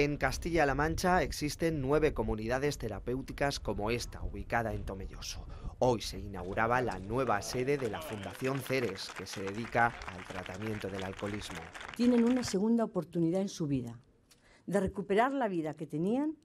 En Castilla-La Mancha existen nueve comunidades terapéuticas como esta, ubicada en Tomelloso. Hoy se inauguraba la nueva sede de la Fundación Ceres, que se dedica al tratamiento del alcoholismo. Tienen una segunda oportunidad en su vida, de recuperar la vida que tenían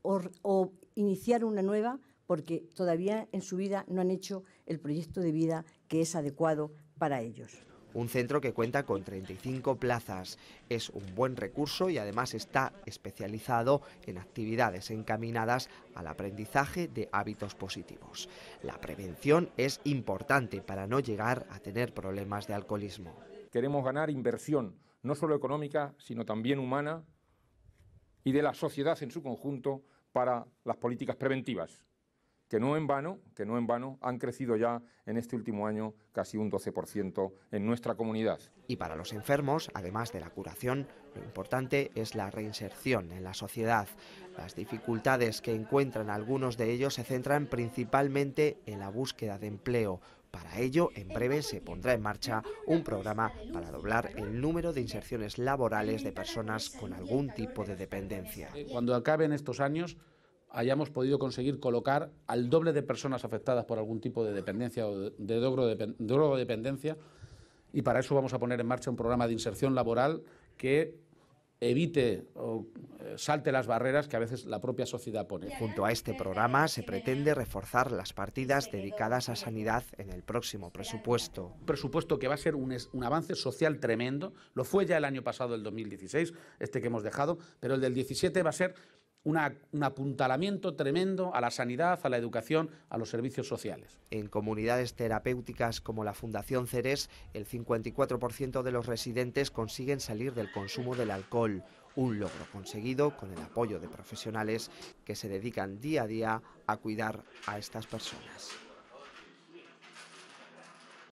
o, o iniciar una nueva porque todavía en su vida no han hecho el proyecto de vida que es adecuado para ellos un centro que cuenta con 35 plazas. Es un buen recurso y además está especializado en actividades encaminadas al aprendizaje de hábitos positivos. La prevención es importante para no llegar a tener problemas de alcoholismo. Queremos ganar inversión, no solo económica, sino también humana y de la sociedad en su conjunto para las políticas preventivas que no en vano, que no en vano, han crecido ya en este último año casi un 12% en nuestra comunidad. Y para los enfermos, además de la curación, lo importante es la reinserción en la sociedad. Las dificultades que encuentran algunos de ellos se centran principalmente en la búsqueda de empleo. Para ello, en breve se pondrá en marcha un programa para doblar el número de inserciones laborales de personas con algún tipo de dependencia. Cuando acaben estos años, hayamos podido conseguir colocar al doble de personas afectadas por algún tipo de dependencia o de drogodependencia. Y para eso vamos a poner en marcha un programa de inserción laboral que evite o eh, salte las barreras que a veces la propia sociedad pone. Junto a este programa se pretende reforzar las partidas dedicadas a sanidad en el próximo presupuesto. Un presupuesto que va a ser un, un, avance social tremendo, lo fue ya el año pasado, el 2016, este que hemos dejado, pero el del 17 va a ser un apuntalamiento tremendo a la sanidad, a la educación, a los servicios sociales. En comunidades terapéuticas como la Fundación Ceres, el 54% de los residentes consiguen salir del consumo del alcohol, un logro conseguido con el apoyo de profesionales que se dedican día a día a cuidar a estas personas.